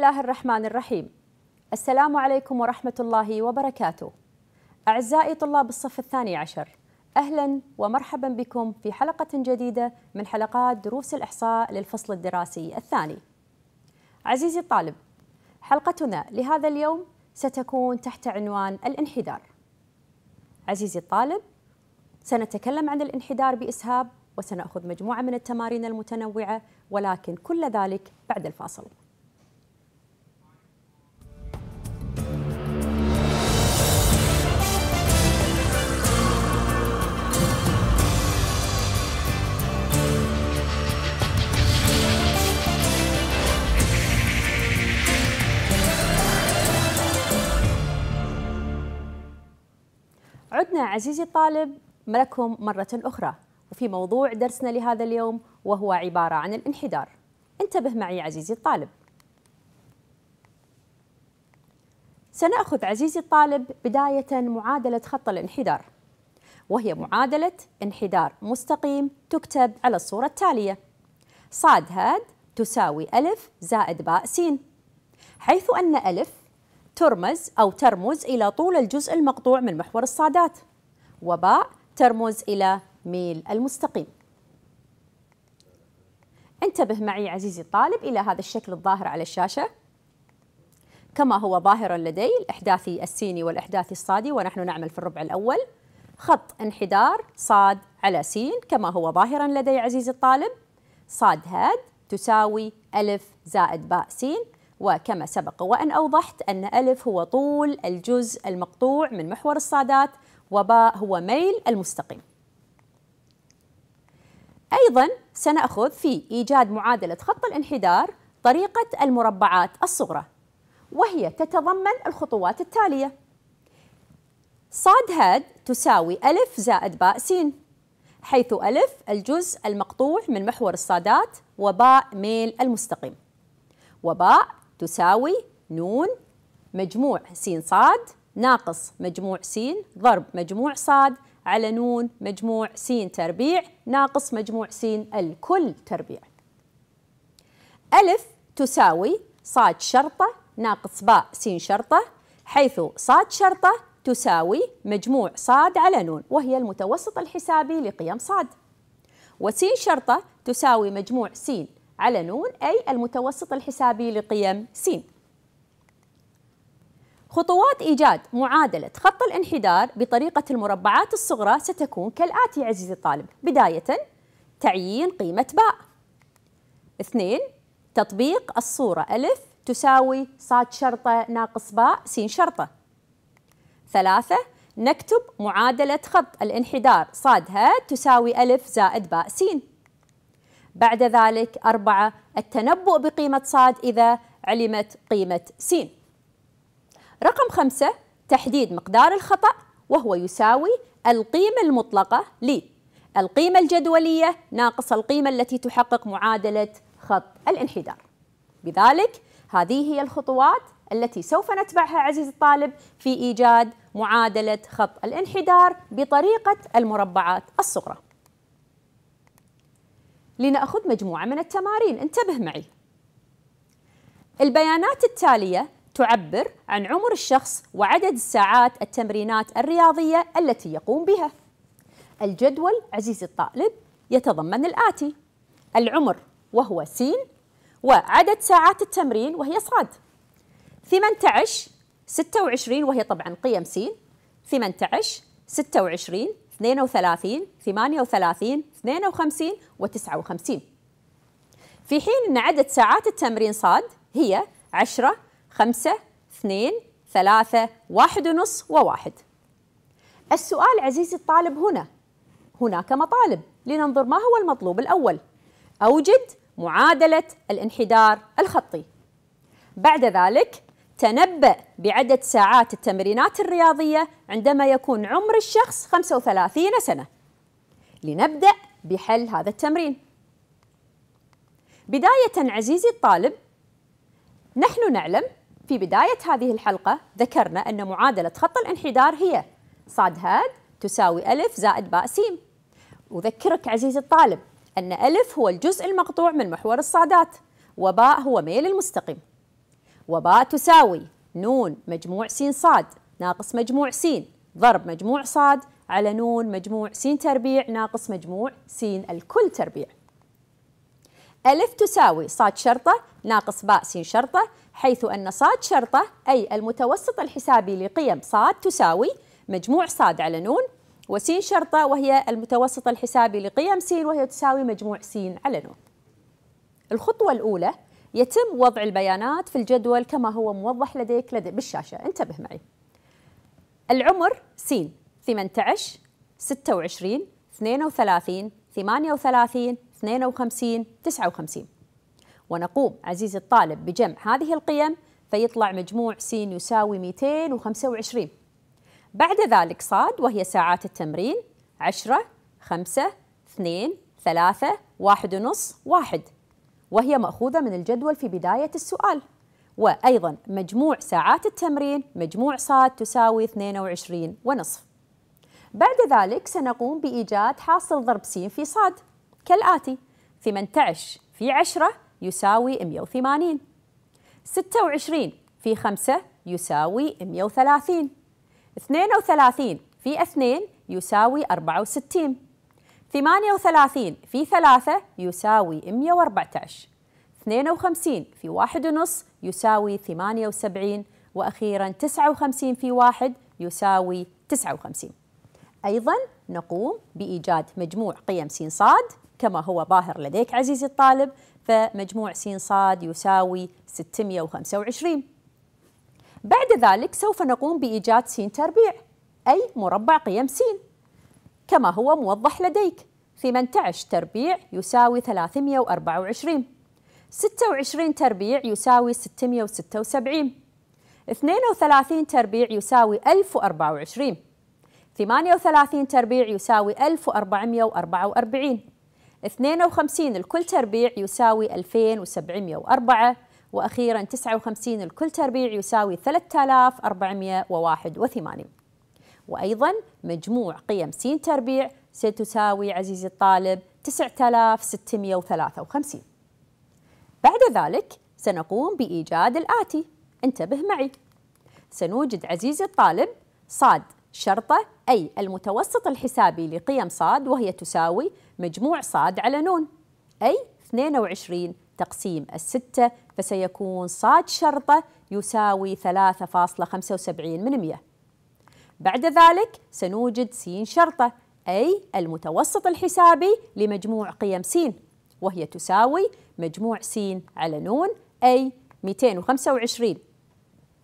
الله الرحمن الرحيم السلام عليكم ورحمة الله وبركاته أعزائي طلاب الصف الثاني عشر أهلا ومرحبا بكم في حلقة جديدة من حلقات دروس الإحصاء للفصل الدراسي الثاني عزيزي الطالب حلقتنا لهذا اليوم ستكون تحت عنوان الانحدار عزيزي الطالب سنتكلم عن الانحدار بإسهاب وسنأخذ مجموعة من التمارين المتنوعة ولكن كل ذلك بعد الفاصل عدنا عزيزي الطالب لكم مرة أخرى وفي موضوع درسنا لهذا اليوم وهو عبارة عن الانحدار انتبه معي عزيزي الطالب سنأخذ عزيزي الطالب بداية معادلة خط الانحدار وهي معادلة انحدار مستقيم تكتب على الصورة التالية صاد هاد تساوي ألف زائد باء سين حيث أن ألف ترمز أو ترمز إلى طول الجزء المقطوع من محور الصادات وباء ترمز إلى ميل المستقيم انتبه معي عزيزي الطالب إلى هذا الشكل الظاهر على الشاشة كما هو ظاهر لدي الإحداثي السيني والإحداثي الصادي ونحن نعمل في الربع الأول خط انحدار صاد على سين كما هو ظاهرا لدي عزيزي الطالب صاد هاد تساوي ألف زائد باء سين وكما سبق وأن أوضحت أن ألف هو طول الجزء المقطوع من محور الصادات وباء هو ميل المستقيم أيضا سنأخذ في إيجاد معادلة خط الانحدار طريقة المربعات الصغرى وهي تتضمن الخطوات التالية صاد هاد تساوي ألف زائد باء سين حيث ألف الجزء المقطوع من محور الصادات وباء ميل المستقيم وباء تساوي نون مجموع س صاد ناقص مجموع س ضرب مجموع صاد على نون مجموع س تربيع ناقص مجموع س الكل تربيع ألف تساوي صاد شرطة ناقص باء س شرطة حيث صاد شرطة تساوي مجموع صاد على نون وهي المتوسط الحسابي لقيم صاد وسين شرطة تساوي مجموع س على ن أي المتوسط الحسابي لقيم س خطوات إيجاد معادلة خط الانحدار بطريقة المربعات الصغرى ستكون كالآتي عزيزي الطالب بداية تعيين قيمة باء اثنين تطبيق الصورة ألف تساوي صاد شرطة ناقص باء س شرطة ثلاثة نكتب معادلة خط الانحدار صادها ه تساوي ألف زائد باء سين بعد ذلك أربعة التنبؤ بقيمة صاد إذا علمت قيمة س رقم خمسة تحديد مقدار الخطأ وهو يساوي القيمة المطلقة ل القيمة الجدولية ناقص القيمة التي تحقق معادلة خط الانحدار بذلك هذه هي الخطوات التي سوف نتبعها عزيزي الطالب في إيجاد معادلة خط الانحدار بطريقة المربعات الصغرى لنأخذ مجموعة من التمارين انتبه معي البيانات التالية تعبر عن عمر الشخص وعدد الساعات التمرينات الرياضية التي يقوم بها الجدول عزيزي الطالب يتضمن الآتي العمر وهو س وعدد ساعات التمرين وهي صاد 18 26 وهي طبعا قيم س 18 26 32 38 52 و59 في حين أن عدد ساعات التمرين صاد هي 10 5 2 3 1 ونص و1 السؤال عزيزي الطالب هنا هناك مطالب لننظر ما هو المطلوب الأول أوجد معادلة الانحدار الخطي بعد ذلك تنبأ بعدد ساعات التمرينات الرياضية عندما يكون عمر الشخص 35 سنة لنبدأ بحل هذا التمرين بداية عزيزي الطالب نحن نعلم في بداية هذه الحلقة ذكرنا أن معادلة خط الانحدار هي صاد هاد تساوي ألف زائد باء سيم أذكرك عزيزي الطالب أن ألف هو الجزء المقطوع من محور الصادات وباء هو ميل المستقيم وباء تساوي نون مجموع س صاد ناقص مجموع س ضرب مجموع صاد على نون مجموع س تربيع ناقص مجموع س الكل تربيع ألف تساوي صاد شرطة ناقص باء س شرطة حيث أن صاد شرطة أي المتوسط الحسابي لقيم صاد تساوي مجموع صاد على نون وسين شرطة وهي المتوسط الحسابي لقيم سين وهي تساوي مجموع سين على نون الخطوة الأولى يتم وضع البيانات في الجدول كما هو موضح لديك لدي بالشاشة انتبه معي العمر سين 18 26 32 38 52 59 ونقوم عزيزي الطالب بجمع هذه القيم فيطلع مجموع س يساوي 225 بعد ذلك صاد وهي ساعات التمرين 10 5 2 3 1 ونص 1 وهي مأخوذة من الجدول في بداية السؤال وأيضا مجموع ساعات التمرين مجموع صاد تساوي 22 ونصف بعد ذلك سنقوم بإيجاد حاصل ضرب س في صاد كالآتي 18 في 10 يساوي 180 26 في 5 يساوي 130 32 في 2 يساوي 64 38 في 3 يساوي 114 52 في واحد ونص يساوي 78 وأخيرا 59 في واحد يساوي 59 أيضا نقوم بإيجاد مجموع قيم س ص كما هو ظاهر لديك عزيزي الطالب فمجموع س ص يساوي 625 بعد ذلك سوف نقوم بإيجاد س تربيع أي مربع قيم س كما هو موضح لديك في منتعش تربيع يساوي 324 26 تربيع يساوي 676 32 تربيع يساوي 1024 38 تربيع يساوي 1444 52 الكل تربيع يساوي 2704 وأخيرا 59 الكل تربيع يساوي 3481 وأيضا مجموع قيم س تربيع ستساوي عزيزي الطالب 9653 بعد ذلك سنقوم بإيجاد الآتي انتبه معي سنوجد عزيزي الطالب صاد شرطة أي المتوسط الحسابي لقيم صاد وهي تساوي مجموع صاد على نون أي 22 تقسيم الستة فسيكون صاد شرطة يساوي 3.75 من 100 بعد ذلك سنوجد س شرطة أي المتوسط الحسابي لمجموع قيم س وهي تساوي مجموع س على نون أي 225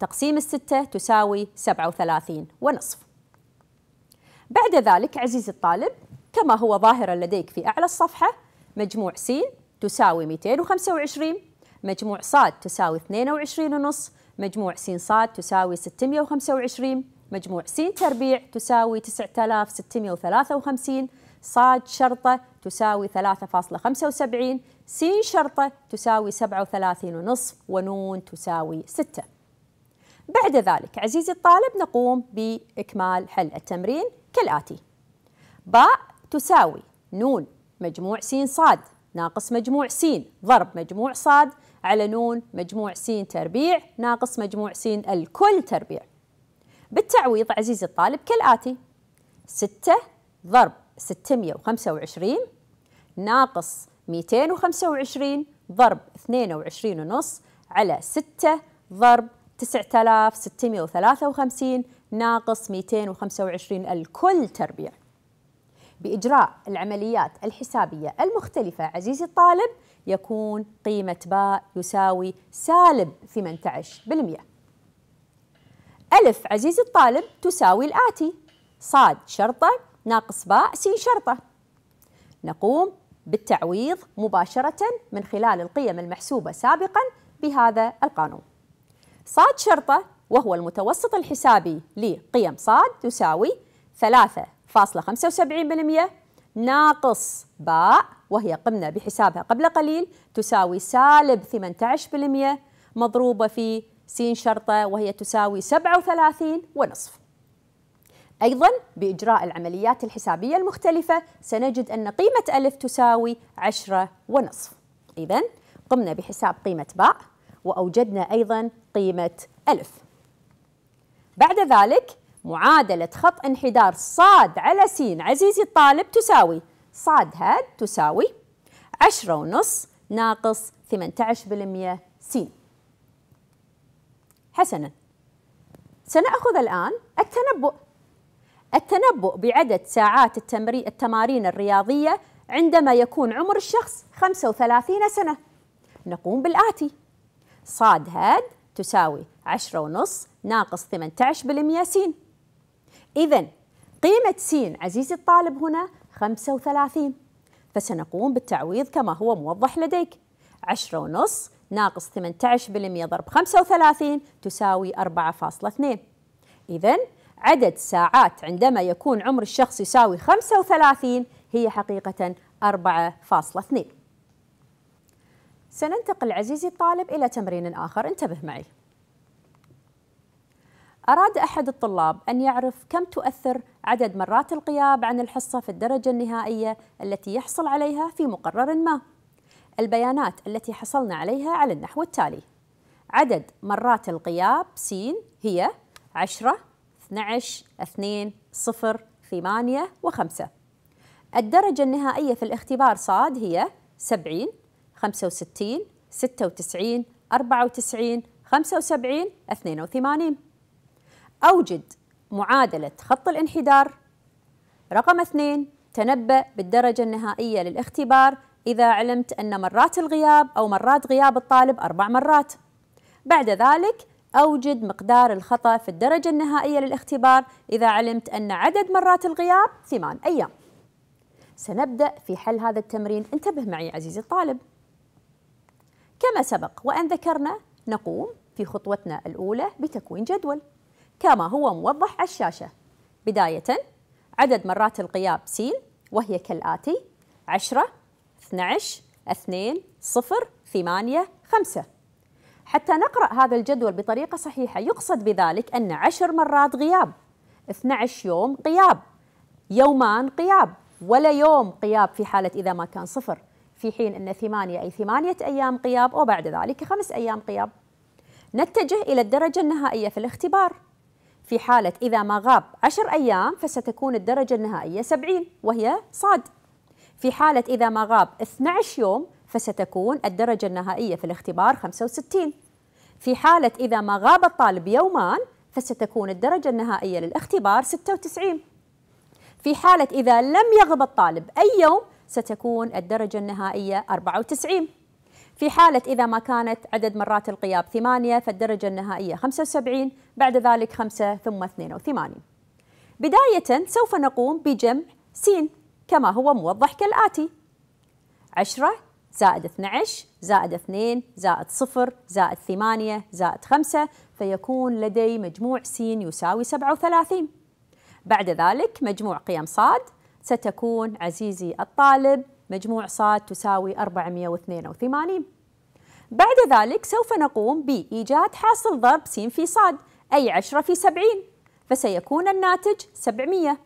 تقسيم الستة تساوي 37 ونصف بعد ذلك عزيزي الطالب كما هو ظاهرا لديك في أعلى الصفحة مجموع س تساوي 225 مجموع ص تساوي 22 ونصف مجموع س ص تساوي 625 مجموع س تربيع تساوي 9653 صاد شرطة تساوي 3.75 س شرطة تساوي 37.5 ونون تساوي 6 بعد ذلك عزيزي الطالب نقوم بإكمال حل التمرين كالآتي باء تساوي نون مجموع س صاد ناقص مجموع س ضرب مجموع صاد على نون مجموع س تربيع ناقص مجموع س الكل تربيع بالتعويض عزيزي الطالب كالآتي 6 ضرب 625 ناقص 225 ضرب 22.5 على 6 ضرب 9653 ناقص 225 الكل تربيع بإجراء العمليات الحسابية المختلفة عزيزي الطالب يكون قيمة باء يساوي سالب 18% ألف عزيزي الطالب تساوي الآتي صاد شرطة ناقص باء سين شرطة نقوم بالتعويض مباشرة من خلال القيم المحسوبة سابقا بهذا القانون صاد شرطة وهو المتوسط الحسابي لقيم صاد تساوي 3.75% ناقص باء وهي قمنا بحسابها قبل قليل تساوي سالب 18% مضروبة في س شرطة وهي تساوي 37 ونصف أيضا بإجراء العمليات الحسابية المختلفة سنجد أن قيمة ألف تساوي 10 ونصف إذا قمنا بحساب قيمة باء وأوجدنا أيضا قيمة ألف بعد ذلك معادلة خط انحدار صاد على س عزيزي الطالب تساوي صاد هاد تساوي 10 ونص ناقص 18% س حسنا سنأخذ الآن التنبؤ التنبؤ بعدد ساعات التمرين التمارين الرياضية عندما يكون عمر الشخص 35 سنة نقوم بالآتي صاد هاد تساوي 10 ونص ناقص 18 بالمئة سين إذا قيمة سين عزيزي الطالب هنا 35 فسنقوم بالتعويض كما هو موضح لديك 10 ونص ناقص 18% ضرب 35 تساوي 4.2 إذا عدد ساعات عندما يكون عمر الشخص يساوي 35 هي حقيقة 4.2 سننتقل عزيزي الطالب إلى تمرين آخر انتبه معي أراد أحد الطلاب أن يعرف كم تؤثر عدد مرات الغياب عن الحصة في الدرجة النهائية التي يحصل عليها في مقرر ما البيانات التي حصلنا عليها على النحو التالي عدد مرات الغياب س هي 10 12 2 0 8 و5 الدرجة النهائية في الاختبار ص هي 70 65 96 94 75 82 أوجد معادلة خط الانحدار رقم 2 تنبأ بالدرجة النهائية للاختبار إذا علمت أن مرات الغياب أو مرات غياب الطالب أربع مرات بعد ذلك أوجد مقدار الخطأ في الدرجة النهائية للاختبار إذا علمت أن عدد مرات الغياب ثمان أيام سنبدأ في حل هذا التمرين انتبه معي عزيزي الطالب كما سبق وأن ذكرنا نقوم في خطوتنا الأولى بتكوين جدول كما هو موضح على الشاشة بداية عدد مرات الغياب س وهي كالآتي 10 12 2 0 8 5 حتى نقرأ هذا الجدول بطريقة صحيحة يقصد بذلك أن عشر مرات غياب 12 يوم غياب يومان غياب ولا يوم غياب في حالة إذا ما كان صفر في حين أن ثمانية أي ثمانية أيام غياب وبعد ذلك خمس أيام غياب نتجه إلى الدرجة النهائية في الاختبار في حالة إذا ما غاب عشر أيام فستكون الدرجة النهائية سبعين وهي صاد في حالة إذا ما غاب 12 يوم فستكون الدرجة النهائية في الاختبار 65 في حالة إذا ما غاب الطالب يومان فستكون الدرجة النهائية للاختبار 96 في حالة إذا لم يغب الطالب أي يوم ستكون الدرجة النهائية 94 في حالة إذا ما كانت عدد مرات القياب 8 فالدرجة النهائية 75 بعد ذلك 5 ثم 82 بداية سوف نقوم بجمع سين كما هو موضح كالآتي 10 زائد 12 زائد 2 زائد 0 زائد 8 زائد 5 فيكون لدي مجموع س يساوي 37 بعد ذلك مجموع قيم صاد ستكون عزيزي الطالب مجموع صاد تساوي 482 بعد ذلك سوف نقوم بإيجاد حاصل ضرب س في صاد أي 10 في 70 فسيكون الناتج 700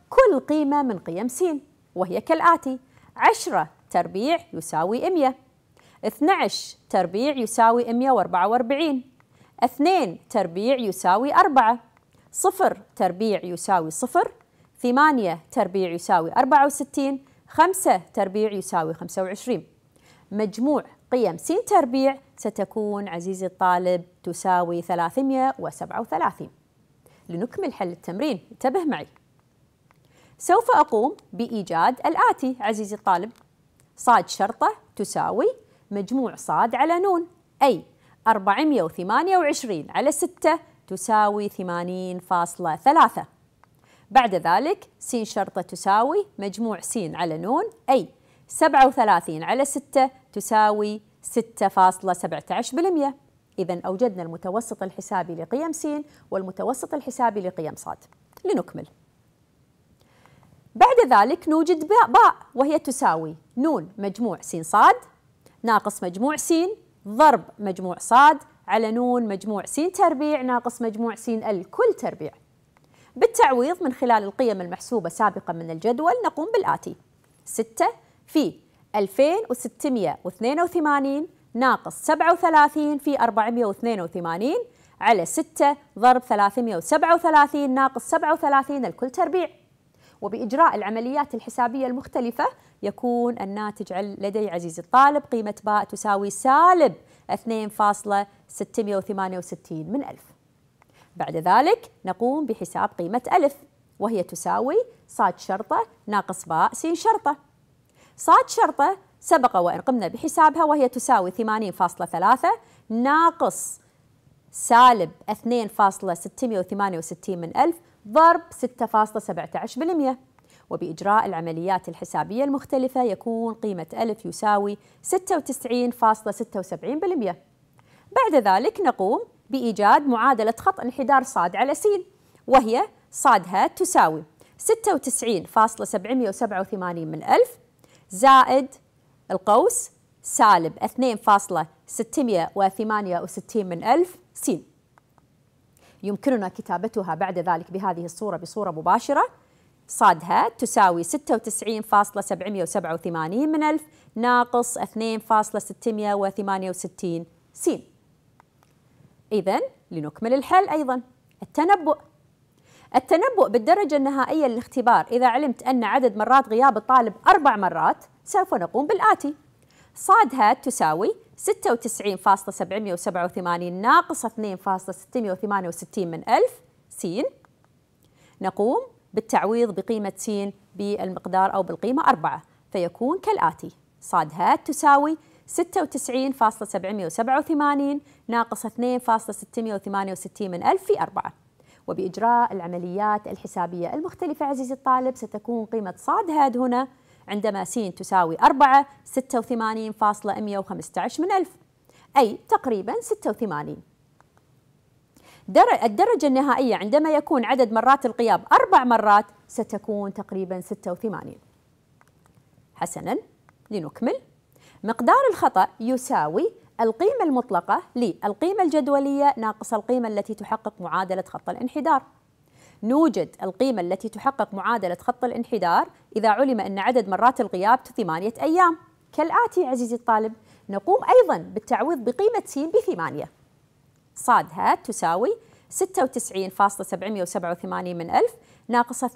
كل قيمة من قيم س وهي كالآتي 10 تربيع يساوي 100 12 تربيع يساوي 144 2 تربيع يساوي 4 0 تربيع يساوي 0 8 تربيع يساوي 64 5 تربيع يساوي 25 مجموع قيم س تربيع ستكون عزيزي الطالب تساوي 337 لنكمل حل التمرين انتبه معي سوف أقوم بإيجاد الآتي عزيزي الطالب صاد شرطة تساوي مجموع صاد على نون أي 428 على 6 تساوي 80.3 بعد ذلك س شرطة تساوي مجموع س على نون أي 37 على 6 تساوي 6.17% إذا أوجدنا المتوسط الحسابي لقيم س والمتوسط الحسابي لقيم صاد لنكمل بعد ذلك نوجد باء وهي تساوي نون مجموع س صاد ناقص مجموع س ضرب مجموع صاد على نون مجموع س تربيع ناقص مجموع س الكل تربيع بالتعويض من خلال القيم المحسوبة سابقا من الجدول نقوم بالآتي 6 في 2682 ناقص 37 في 482 على 6 ضرب 337 ناقص 37 الكل تربيع وبإجراء العمليات الحسابية المختلفة يكون الناتج لدي عزيزي الطالب قيمة باء تساوي سالب 2,668 من ألف بعد ذلك نقوم بحساب قيمة ألف وهي تساوي صاد شرطة ناقص باء سين شرطة صاد شرطة سبق وأن قمنا بحسابها وهي تساوي 80.3 ناقص سالب 2.668 من ألف ضرب 6.17% وبإجراء العمليات الحسابية المختلفة يكون قيمة ألف يساوي 96.76% بعد ذلك نقوم بإيجاد معادلة خط انحدار صاد على س وهي صادها تساوي 96.787 من ألف زائد القوس سالب 2.668 من ألف سين يمكننا كتابتها بعد ذلك بهذه الصورة بصورة مباشرة صادها تساوي 96,787 من ألف ناقص 2,668 سين إذا لنكمل الحل أيضا التنبؤ التنبؤ بالدرجة النهائية للاختبار إذا علمت أن عدد مرات غياب الطالب أربع مرات سوف نقوم بالآتي صادها تساوي 96,787 ناقص 2,668 من ألف س نقوم بالتعويض بقيمة س بالمقدار أو بالقيمة 4 فيكون كالآتي صاد هات تساوي 96,787 ناقص 2,668 من ألف في 4 وبإجراء العمليات الحسابية المختلفة عزيزي الطالب ستكون قيمة صاد هاد هنا عندما س تساوي 4 86.115 من ألف أي تقريبا 86 الدرجة النهائية عندما يكون عدد مرات القياب أربع مرات ستكون تقريبا 86 حسنا لنكمل مقدار الخطأ يساوي القيمة المطلقة للقيمة الجدولية ناقص القيمة التي تحقق معادلة خط الانحدار نوجد القيمة التي تحقق معادلة خط الانحدار إذا علم أن عدد مرات الغياب ثمانية أيام كالآتي عزيزي الطالب نقوم أيضا بالتعويض بقيمة س بثمانية صاد هات تساوي 96.787 من ألف ناقص 2.668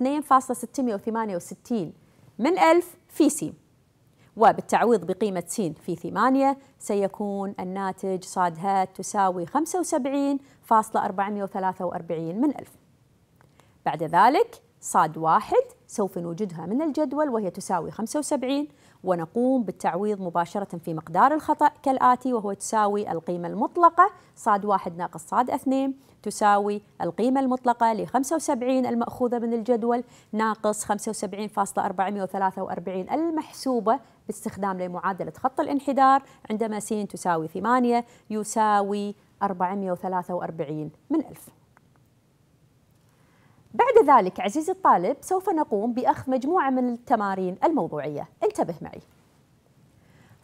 من ألف في س وبالتعويض بقيمة س في 8 سيكون الناتج صاد هات تساوي 75.443 من ألف بعد ذلك صاد واحد سوف نوجدها من الجدول وهي تساوي 75 ونقوم بالتعويض مباشرة في مقدار الخطأ كالآتي وهو تساوي القيمة المطلقة صاد واحد ناقص صاد اثنين تساوي القيمة المطلقة ل 75 المأخوذة من الجدول ناقص 75.443 المحسوبة باستخدام لمعادلة خط الانحدار عندما س تساوي 8 يساوي 443 من 1000 بعد ذلك عزيزي الطالب سوف نقوم بأخذ مجموعة من التمارين الموضوعية انتبه معي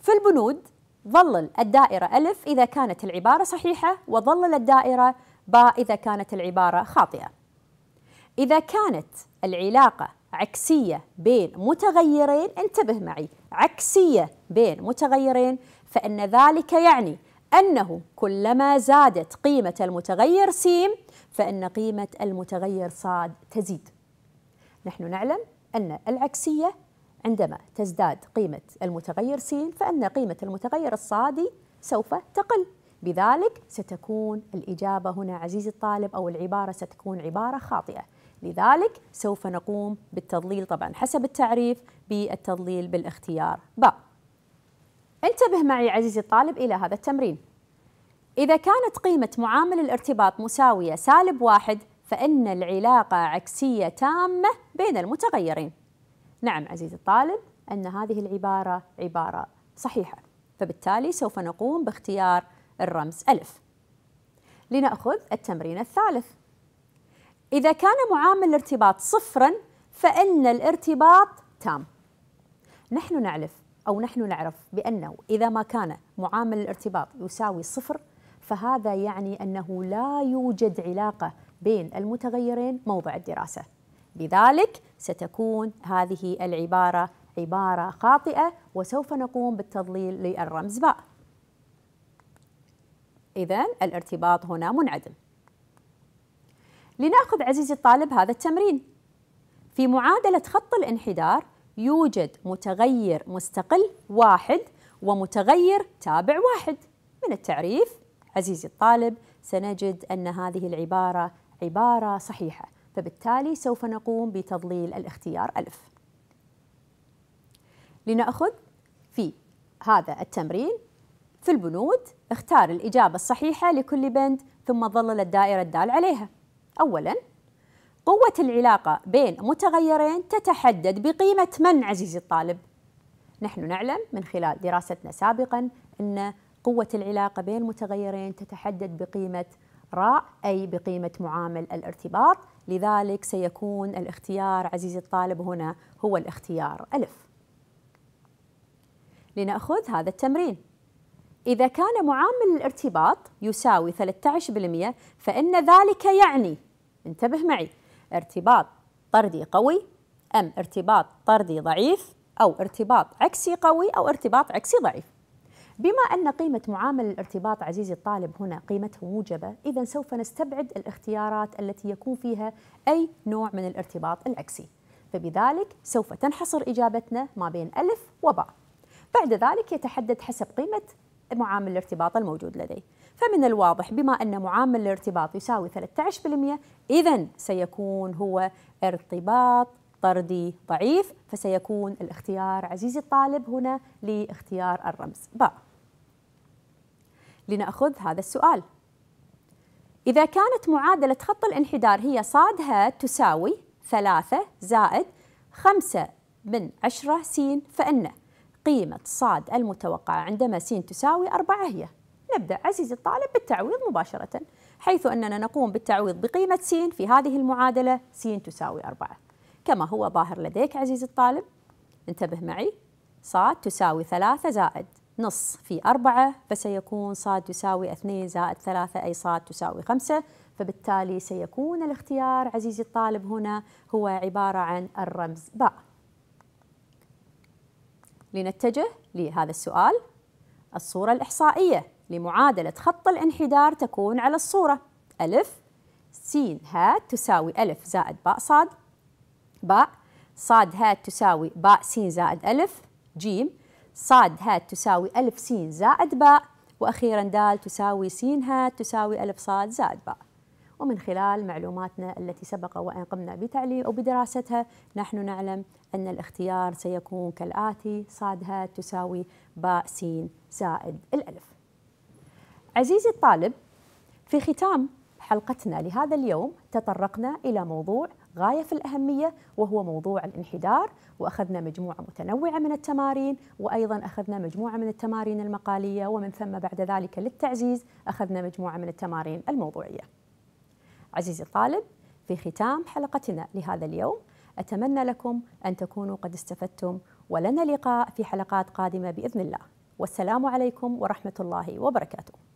في البنود ظلل الدائرة ألف إذا كانت العبارة صحيحة وظلل الدائرة باء إذا كانت العبارة خاطئة إذا كانت العلاقة عكسية بين متغيرين انتبه معي عكسية بين متغيرين فإن ذلك يعني أنه كلما زادت قيمة المتغير سيم فإن قيمة المتغير صاد تزيد نحن نعلم أن العكسية عندما تزداد قيمة المتغير س فإن قيمة المتغير الصادي سوف تقل بذلك ستكون الإجابة هنا عزيزي الطالب أو العبارة ستكون عبارة خاطئة لذلك سوف نقوم بالتضليل طبعا حسب التعريف بالتضليل بالاختيار ب انتبه معي عزيزي الطالب إلى هذا التمرين إذا كانت قيمة معامل الارتباط مساوية سالب واحد فإن العلاقة عكسية تامة بين المتغيرين نعم عزيزي الطالب أن هذه العبارة عبارة صحيحة فبالتالي سوف نقوم باختيار الرمز ألف لنأخذ التمرين الثالث إذا كان معامل الارتباط صفرا فإن الارتباط تام نحن نعرف أو نحن نعرف بأنه إذا ما كان معامل الارتباط يساوي صفر فهذا يعني أنه لا يوجد علاقة بين المتغيرين موضع الدراسة لذلك ستكون هذه العبارة عبارة خاطئة وسوف نقوم بالتضليل للرمز باء إذا الارتباط هنا منعدم لنأخذ عزيزي الطالب هذا التمرين في معادلة خط الانحدار يوجد متغير مستقل واحد ومتغير تابع واحد من التعريف عزيزي الطالب سنجد أن هذه العبارة عبارة صحيحة فبالتالي سوف نقوم بتضليل الاختيار ألف لنأخذ في هذا التمرين في البنود اختار الإجابة الصحيحة لكل بند ثم ظلل الدائرة الدال عليها أولاً قوة العلاقة بين متغيرين تتحدد بقيمة من عزيزي الطالب؟ نحن نعلم من خلال دراستنا سابقاً أن قوة العلاقة بين متغيرين تتحدد بقيمة راء أي بقيمة معامل الارتباط لذلك سيكون الاختيار عزيزي الطالب هنا هو الاختيار ألف لنأخذ هذا التمرين إذا كان معامل الارتباط يساوي 13% فإن ذلك يعني انتبه معي ارتباط طردي قوي أم ارتباط طردي ضعيف أو ارتباط عكسي قوي أو ارتباط عكسي ضعيف بما أن قيمة معامل الارتباط عزيزي الطالب هنا قيمته موجبة إذا سوف نستبعد الاختيارات التي يكون فيها أي نوع من الارتباط العكسي فبذلك سوف تنحصر إجابتنا ما بين ألف وباء بعد ذلك يتحدد حسب قيمة معامل الارتباط الموجود لدي فمن الواضح بما أن معامل الارتباط يساوي 13% إذا سيكون هو ارتباط طردي ضعيف فسيكون الاختيار عزيزي الطالب هنا لاختيار الرمز باء لنأخذ هذا السؤال إذا كانت معادلة خط الانحدار هي صادها تساوي ثلاثة زائد خمسة من عشرة سين فإن قيمة صاد المتوقعة عندما سين تساوي أربعة هي نبدأ عزيزي الطالب بالتعويض مباشرة حيث أننا نقوم بالتعويض بقيمة سين في هذه المعادلة سين تساوي أربعة كما هو ظاهر لديك عزيزي الطالب انتبه معي صاد تساوي ثلاثة زائد نص في أربعة فسيكون صاد يساوي اثنين زائد ثلاثة أي صاد تساوي خمسة فبالتالي سيكون الاختيار عزيزي الطالب هنا هو عبارة عن الرمز باء لنتجه لهذا السؤال الصورة الإحصائية لمعادلة خط الانحدار تكون على الصورة ألف سين هات تساوي ألف زائد باء صاد باء صاد هات تساوي باء سين زائد ألف جيم صاد هات تساوي ألف سين زائد باء وأخيرا دال تساوي سين هات تساوي ألف صاد زائد باء ومن خلال معلوماتنا التي سبق وأن قمنا بتعليم أو بدراستها نحن نعلم أن الاختيار سيكون كالآتي صاد هات تساوي باء سين زائد الألف عزيزي الطالب في ختام حلقتنا لهذا اليوم تطرقنا إلى موضوع غاية في الأهمية وهو موضوع الانحدار وأخذنا مجموعة متنوعة من التمارين وأيضا أخذنا مجموعة من التمارين المقالية ومن ثم بعد ذلك للتعزيز أخذنا مجموعة من التمارين الموضوعية عزيزي الطالب في ختام حلقتنا لهذا اليوم أتمنى لكم أن تكونوا قد استفدتم ولنا لقاء في حلقات قادمة بإذن الله والسلام عليكم ورحمة الله وبركاته